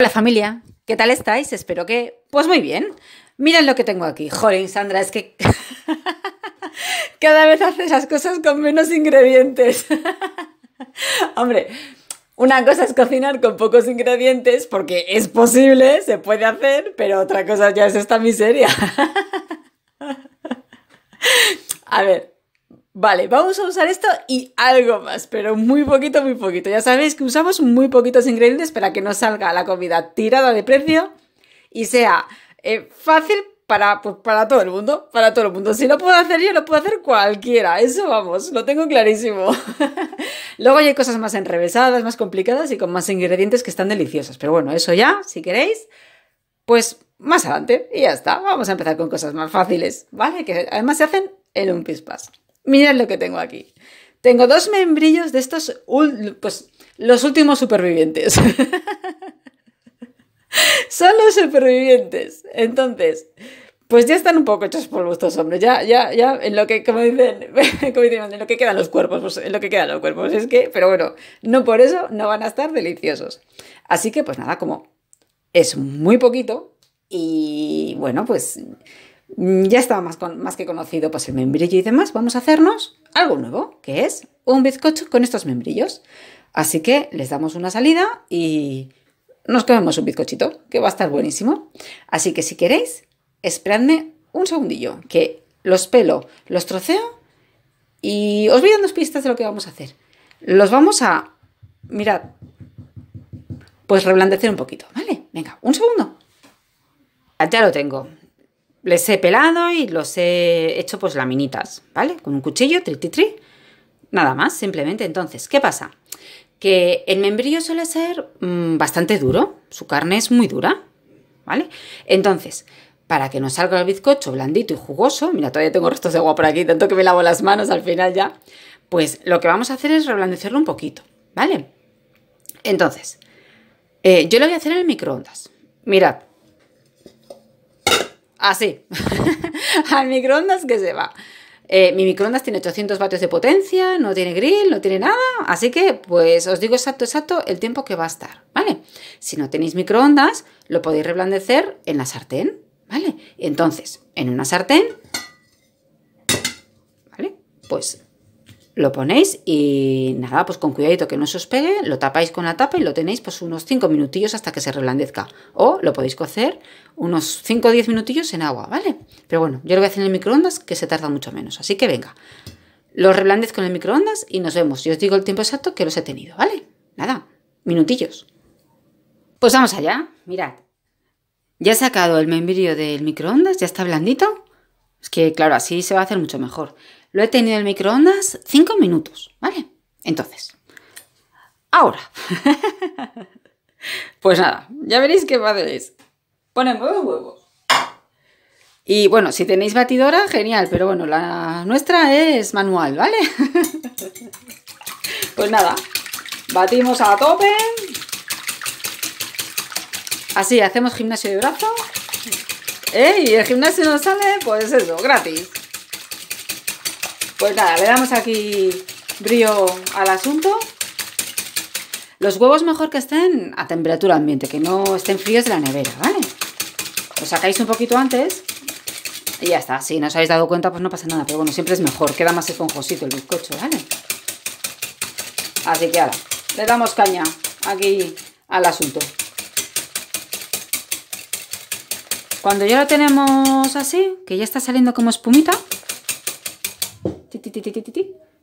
Hola familia, ¿qué tal estáis? Espero que... Pues muy bien. Miren lo que tengo aquí. Jolín, Sandra, es que cada vez haces las cosas con menos ingredientes. Hombre, una cosa es cocinar con pocos ingredientes porque es posible, se puede hacer, pero otra cosa ya es esta miseria. A ver, Vale, vamos a usar esto y algo más, pero muy poquito, muy poquito. Ya sabéis que usamos muy poquitos ingredientes para que no salga la comida tirada de precio y sea eh, fácil pues, para, todo el mundo, para todo el mundo. Si lo puedo hacer yo, lo puedo hacer cualquiera. Eso vamos, lo tengo clarísimo. Luego hay cosas más enrevesadas, más complicadas y con más ingredientes que están deliciosas. Pero bueno, eso ya, si queréis, pues más adelante. Y ya está. Vamos a empezar con cosas más fáciles, ¿vale? Que además se hacen en un pispas. Mirad lo que tengo aquí. Tengo dos membrillos de estos, pues, los últimos supervivientes. Son los supervivientes. Entonces, pues ya están un poco hechos por vuestros hombres. Ya, ya, ya, en lo que, como dicen, como dicen, en lo que quedan los cuerpos, pues, en lo que quedan los cuerpos. Es que, pero bueno, no por eso no van a estar deliciosos. Así que, pues nada, como es muy poquito y bueno, pues Mm, ya estaba más, que conocido pues el membrillo y demás, vamos a hacernos algo nuevo, que es un bizcocho con estos membrillos. Así que les damos una salida y nos comemos un bizcochito, que va a estar buenísimo. Así que si queréis, esperadme un segundillo, que los pelo, los troceo y os voy dando pistas de lo que vamos a hacer. Los vamos a, mirad, pues reblandecer un poquito, ¿vale? Venga, un segundo. Ya lo tengo les he pelado y los he hecho pues laminitas, ¿vale? Con un cuchillo, tri, tri, tri, nada más, simplemente. Entonces, ¿qué pasa? Que el membrillo suele ser mm, bastante duro, su carne es muy dura, ¿vale? Entonces, para que nos salga el bizcocho blandito y jugoso, mira, todavía tengo restos de agua por aquí, tanto que me lavo las manos al final ya, pues lo que vamos a hacer es reblandecerlo un poquito, ¿vale? Entonces, eh, yo lo voy a hacer en el microondas. Mirad, así, ah, al microondas que se va. Eh, mi microondas tiene 800 vatios de potencia, no tiene grill, no tiene nada, así que pues os digo exacto, exacto el tiempo que va a estar, ¿vale? Si no tenéis microondas, lo podéis reblandecer en la sartén, ¿vale? Entonces, en una sartén, ¿vale? Pues lo ponéis y nada, pues con cuidadito que no se os pegue, lo tapáis con la tapa y lo tenéis pues unos 5 minutillos hasta que se reblandezca. O lo podéis cocer unos 5 o 10 minutillos en agua, ¿vale? Pero bueno, yo lo voy a hacer en el microondas que se tarda mucho menos, así que venga. Lo reblandezco en el microondas y nos vemos. Yo os digo el tiempo exacto que los he tenido, ¿vale? Nada, minutillos. Pues vamos allá, mirad. Ya he sacado el membrillo del microondas, ya está blandito. Es que claro, así se va a hacer mucho mejor. Lo he tenido en el microondas 5 minutos, ¿vale? Entonces, ahora. pues nada, ya veréis qué fácil es. ponemos los huevos. Y bueno, si tenéis batidora, genial, pero bueno, la nuestra es manual, ¿vale? pues nada, batimos a tope. Así, hacemos gimnasio de brazo. ¿eh? Y el gimnasio nos sale, pues eso, gratis. Pues nada, le damos aquí brío al asunto. Los huevos mejor que estén a temperatura ambiente, que no estén fríos de la nevera, ¿vale? Os sacáis un poquito antes y ya está. Si no os habéis dado cuenta, pues no pasa nada. Pero bueno, siempre es mejor. Queda más esponjosito el bizcocho, ¿vale? Así que ahora, le damos caña aquí al asunto. Cuando ya lo tenemos así, que ya está saliendo como espumita,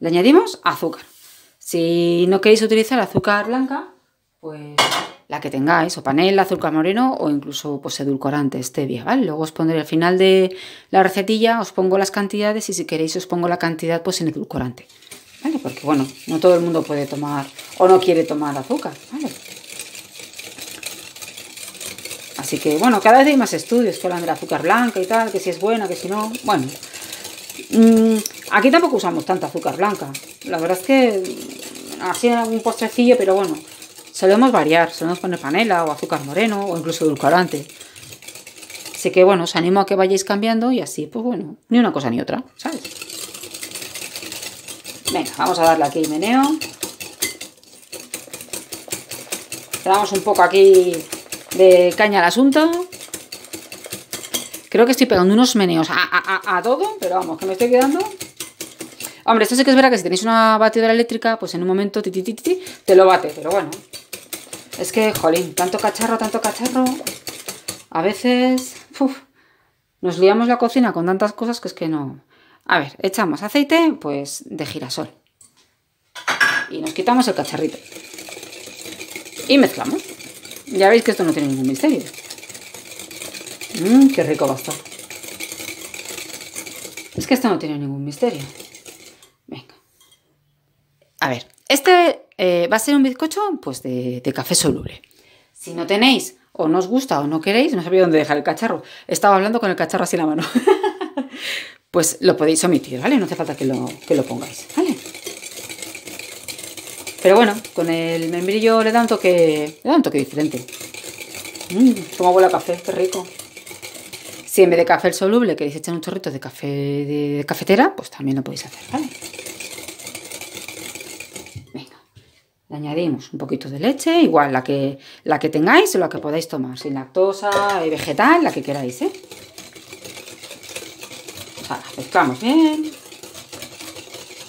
le añadimos azúcar. Si no queréis utilizar azúcar blanca, pues la que tengáis, o panela, azúcar moreno o incluso pues, edulcorante, stevia, ¿vale? Luego os pondré al final de la recetilla, os pongo las cantidades y si queréis os pongo la cantidad pues en edulcorante, ¿vale? Porque bueno, no todo el mundo puede tomar o no quiere tomar azúcar, ¿vale? Así que bueno, cada vez hay más estudios que hablan del azúcar blanca y tal, que si es buena, que si no, bueno, Mm, aquí tampoco usamos tanta azúcar blanca. La verdad es que mm, así un postrecillo, pero bueno, solemos variar, solemos poner panela o azúcar moreno o incluso edulcorante. Así que bueno, os animo a que vayáis cambiando y así, pues bueno, ni una cosa ni otra, ¿sabes? Venga, vamos a darle aquí el meneo. Le damos un poco aquí de caña al asunto. Creo que estoy pegando unos meneos a, todo, pero vamos, que me estoy quedando... Hombre, esto sí que es verdad que si tenéis una batidora eléctrica, pues en un momento ti, te lo bate, pero bueno. Es que, jolín, tanto cacharro, tanto cacharro. A veces nos liamos la cocina con tantas cosas que es que no... A ver, echamos aceite, pues de girasol. Y nos quitamos el cacharrito. Y mezclamos. Ya veis que esto no tiene ningún misterio. Mmm, qué rico va a estar. Es que esto no tiene ningún misterio. Venga. A ver, este eh, va a ser un bizcocho pues de, café soluble. Si no tenéis o no os gusta o no queréis, no sabéis dónde dejar el cacharro. Estaba hablando con el cacharro así en la mano. pues lo podéis omitir, ¿vale? No hace falta que lo, pongáis, ¿vale? Pero bueno, con el membrillo le da un toque, le da toque diferente. Mmm, como huele café, qué rico. Si en vez de café soluble queréis echar un chorrito de café de, cafetera, pues también lo podéis hacer, ¿vale? Venga, le añadimos un poquito de leche, igual la que, la que tengáis o la que podáis tomar, sin lactosa, eh, vegetal, la que queráis, ¿eh? O sea, bien.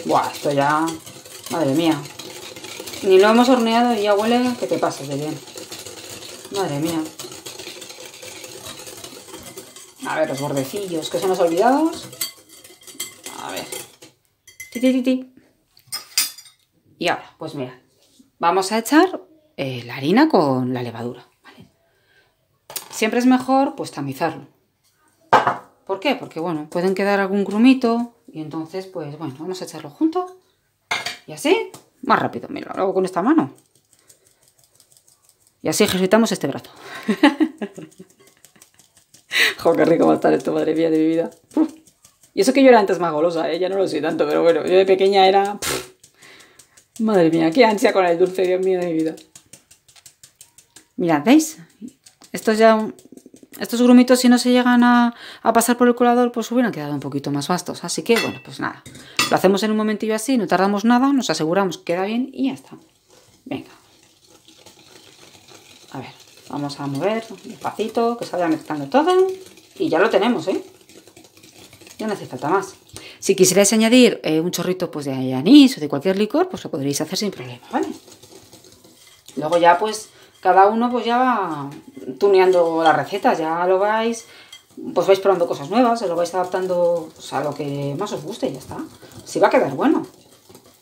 Buah, esto ya... Madre mía. Ni lo hemos horneado y ya huele que te pases de bien. Madre mía. A ver, los bordecillos que son los olvidados. A ver. Y ahora, pues mira, vamos a echar eh, la harina con la levadura. Siempre es mejor pues tamizarlo. ¿Por qué? Porque bueno, pueden quedar algún grumito y entonces pues bueno, vamos a echarlo junto. Y así, más rápido. Mira, lo hago con esta mano. Y así ejercitamos este brazo. Joder, qué rico va a estar esto, madre mía de mi vida. Y eso que yo era antes más golosa, ¿eh? ya no lo soy tanto, pero bueno, yo de pequeña era. Madre mía, qué ansia con el dulce, Dios mío de mi vida. Mirad, ¿veis? Estos ya. Estos grumitos, si no se llegan a, a pasar por el colador, pues hubieran quedado un poquito más vastos. Así que, bueno, pues nada. Lo hacemos en un momentillo así, no tardamos nada, nos aseguramos que queda bien y ya está. Venga. A ver. Vamos a mover despacito, que se vaya mezclando todo. Y ya lo tenemos, ¿eh? Ya no hace falta más. Si quisierais añadir eh, un chorrito pues, de anís o de cualquier licor, pues lo podréis hacer sin problema, ¿vale? Luego ya pues cada uno pues ya va tuneando las recetas, ya lo vais, pues vais probando cosas nuevas, se lo vais adaptando pues, a lo que más os guste y ya está. Si va a quedar bueno.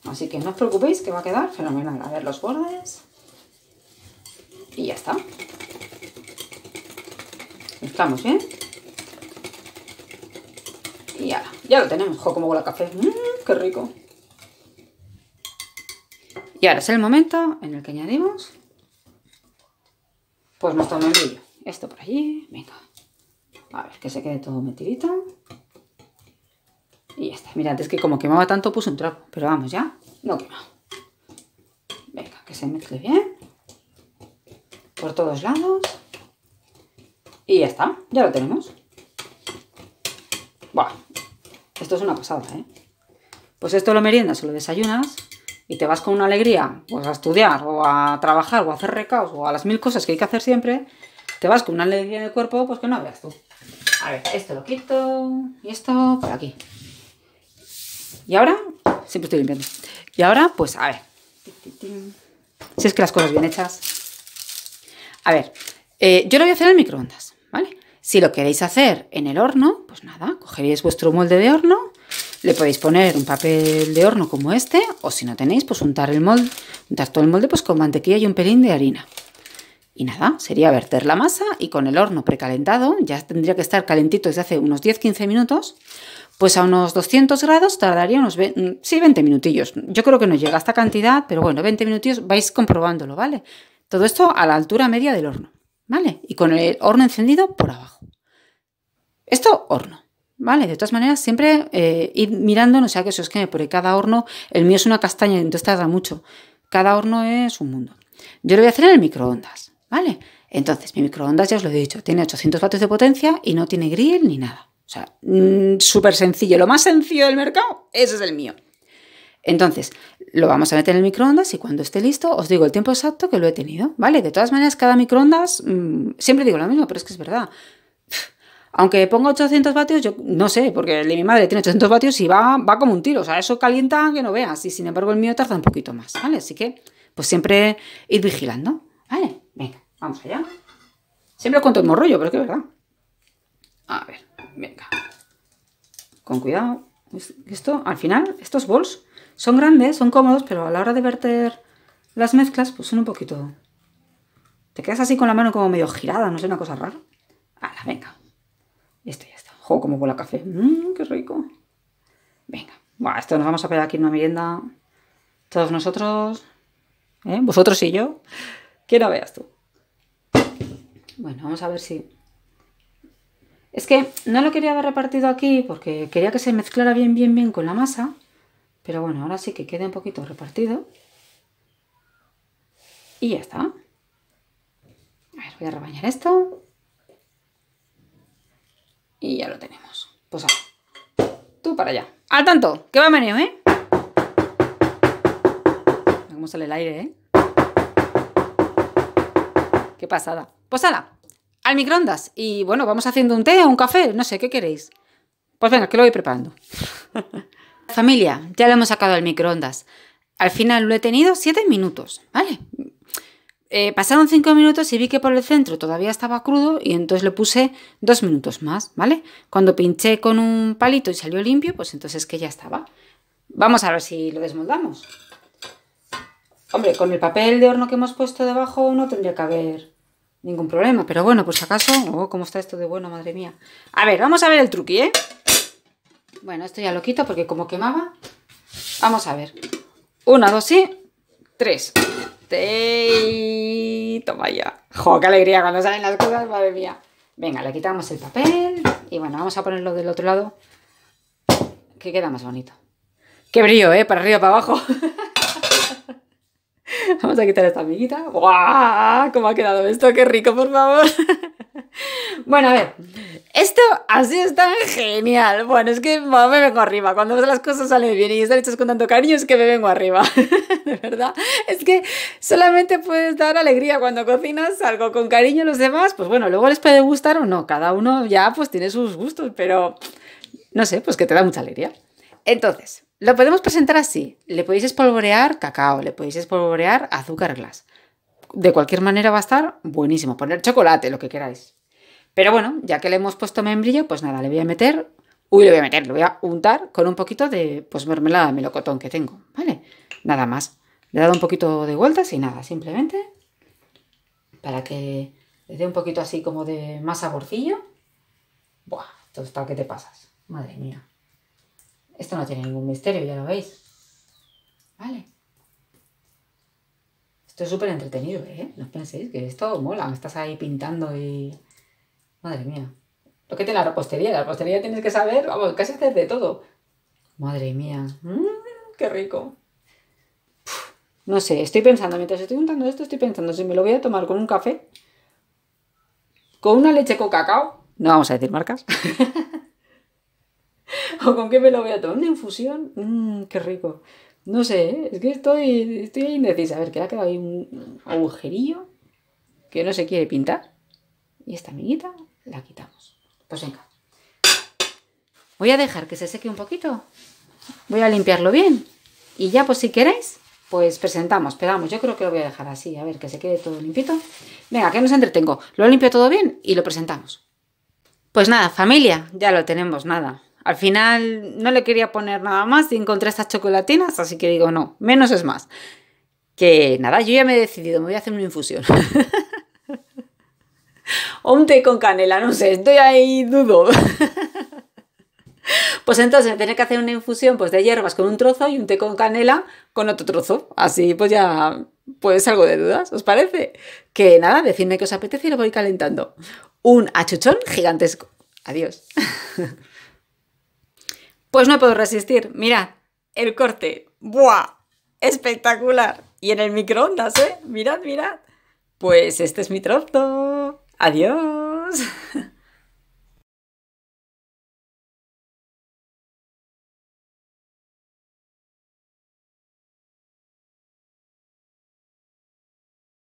Así que no os preocupéis que va a quedar fenomenal. A ver los bordes. Y ya está. Estamos bien. Y ahora ya lo tenemos. como huele a café. Mmm, qué rico. Y ahora es el momento en el que añadimos pues nuestro membrillo. Esto por allí, venga. A ver, que se quede todo metidito. Y ya está. Mirad, es que como quemaba tanto puse un trapo. Pero vamos ya, no quema. Venga, que se mezcle bien. Por todos lados. Y ya está, ya lo tenemos. Bueno, esto es una pasada, ¿eh? Pues esto lo meriendas o lo desayunas y te vas con una alegría, pues a estudiar o a trabajar o a hacer recaos o a las mil cosas que hay que hacer siempre, te vas con una alegría en el cuerpo, pues que no veas tú. A ver, esto lo quito y esto por aquí. Y ahora, siempre estoy limpiando. Y ahora, pues a ver. Si es que las cosas bien hechas. A ver, eh, yo lo voy a hacer en el microondas. Si lo queréis hacer en el horno, pues nada, cogeréis vuestro molde de horno, le podéis poner un papel de horno como este, o si no tenéis, pues untar el molde, untar todo el molde pues con mantequilla y un pelín de harina. Y nada, sería verter la masa y con el horno precalentado, ya tendría que estar calentito desde hace unos 10-15 minutos, pues a unos 200 grados tardaría unos 20, 20 mm, minutillos. Yo creo que no llega a esta cantidad, pero bueno, 20 minutillos vais comprobándolo, ¿vale? Todo esto a la altura media del horno. ¿vale? Y con el horno encendido por abajo. Esto horno. ¿Vale? De todas maneras, siempre eh, ir mirando, no sea que se os queme, porque cada horno, el mío es una castaña, entonces tarda mucho. Cada horno es un mundo. Yo lo voy a hacer en el microondas, ¿vale? Entonces, mi microondas, ya os lo he dicho, tiene 800 vatios de potencia y no tiene grill ni nada. O sea, mm, súper sencillo, lo más sencillo del mercado, ese es el mío. Entonces, lo vamos a meter en el microondas y cuando esté listo os digo el tiempo exacto que lo he tenido, ¿vale? De todas maneras, cada microondas, mm, siempre digo lo mismo, pero es que es verdad. Aunque ponga 800 vatios, yo no sé, porque el de mi madre tiene 800 vatios y va, como un tiro, o sea, eso calienta que no veas, y sin embargo el mío tarda un poquito más, ¿vale? Así que, pues siempre ir vigilando, ¿vale? Venga, vamos allá. Siempre cuento el morrollo, pero es que es verdad. A ver, venga. Con cuidado. Esto, al final, estos bols son grandes, son cómodos, pero a la hora de verter las mezclas, pues son un poquito... Te quedas así con la mano como medio girada, no sé, una cosa rara. ¡Hala, venga! Y esto ya está. ¡Jo, como huele café! ¡Mmm, qué rico! Venga. Bueno, esto nos vamos a pegar aquí en una merienda. Todos nosotros... ¿eh? Vosotros y yo. Que no veas tú. Bueno, vamos a ver si... Es que no lo quería haber repartido aquí porque quería que se mezclara bien, bien, bien con la masa. Pero bueno, ahora sí que quede un poquito repartido. Y ya está. A ver, voy a rebañar esto. Y ya lo tenemos. Pues tú para allá. ¡Al tanto! ¡Que va venir, eh! Cómo sale el aire, eh. Qué pasada. Pues ala, al microondas. Y bueno, vamos haciendo un té o un café, no sé, ¿qué queréis? Pues venga, que lo voy preparando. Familia, ya lo hemos sacado al microondas. Al final lo he tenido 7 minutos, ¿vale? Eh, pasaron 5 minutos y vi que por el centro todavía estaba crudo y entonces le puse 2 minutos más, ¿vale? Cuando pinché con un palito y salió limpio, pues entonces que ya estaba. Vamos a ver si lo desmoldamos. Hombre, con el papel de horno que hemos puesto debajo no tendría que haber ningún problema, pero bueno, pues acaso... Oh, ¿cómo está esto de bueno, madre mía? A ver, vamos a ver el truqui, ¿eh? Bueno, esto ya lo quito porque como quemaba... Vamos a ver. Una, dos y tres. Toma ya. ¡Jo, qué alegría cuando salen las cosas! ¡Madre mía! Venga, le quitamos el papel. Y bueno, vamos a ponerlo del otro lado. Que queda más bonito. ¡Qué brillo, eh! Para arriba, para abajo. Vamos a quitar esta amiguita. ¡Guau! ¿Cómo ha quedado esto? ¡Qué rico, por favor! bueno, a ver. Esto así es tan genial. Bueno, es que me vengo arriba. Cuando las cosas salen bien y están hechas con tanto cariño, es que me vengo arriba. de verdad. Es que solamente puedes dar alegría cuando cocinas algo con cariño a los demás. Pues bueno, luego les puede gustar o no. Cada uno ya pues tiene sus gustos, pero no sé, pues que te da mucha alegría. Entonces, lo podemos presentar así. Le podéis espolvorear cacao, le podéis espolvorear azúcar glass. De cualquier manera va a estar buenísimo. Poner chocolate, lo que queráis pero bueno, ya que le hemos puesto membrillo, pues nada, le voy a meter... Uy, le voy a meter, le voy a untar con un poquito de pues mermelada de melocotón que tengo, ¿vale? Nada más. Le he dado un poquito de vueltas y nada, simplemente para que le dé un poquito así como de más saborcillo. Buah, esto está que te pasas. Madre mía. Esto no tiene ningún misterio, ya lo veis. Vale. Esto es súper entretenido, ¿eh? No penséis que esto mola. Estás ahí pintando y Madre mía. Lo que tiene la repostería. La repostería tienes que saber, vamos, casi hacer de todo. Madre mía. Mm, qué rico. no sé, estoy pensando, mientras estoy untando esto, estoy pensando si me lo voy a tomar con un café, con una leche con cacao, no vamos a decir marcas, o con qué me lo voy a tomar, una infusión, mm, qué rico. No sé, ¿eh? es que estoy, estoy indecisa. A ver, que ha quedado ahí un agujerillo que no se quiere pintar. Y esta amiguita la quitamos. Pues venga. Voy a dejar que se seque un poquito. Voy a limpiarlo bien. Y ya, pues si queréis, pues presentamos, pegamos. Yo creo que lo voy a dejar así, a ver, que se quede todo limpito. Venga, que nos entretengo. Lo limpio todo bien y lo presentamos. Pues nada, familia, ya lo tenemos, nada. Al final no le quería poner nada más y encontré estas chocolatinas, así que digo, no, menos es más. Que nada, yo ya me he decidido, me voy a hacer una infusión. O un té con canela, no sé, estoy ahí dudo. Pues entonces tener que hacer una infusión pues, de hierbas con un trozo y un té con canela con otro trozo. Así pues ya pues algo de dudas, ¿os parece? Que nada, decidme que os apetece y lo voy calentando. Un achuchón gigantesco. Adiós. Pues no puedo resistir. Mirad, el corte. ¡Buah! Espectacular. Y en el microondas, ¿eh? Mirad, mirad. Pues este es mi trozo. Adiós.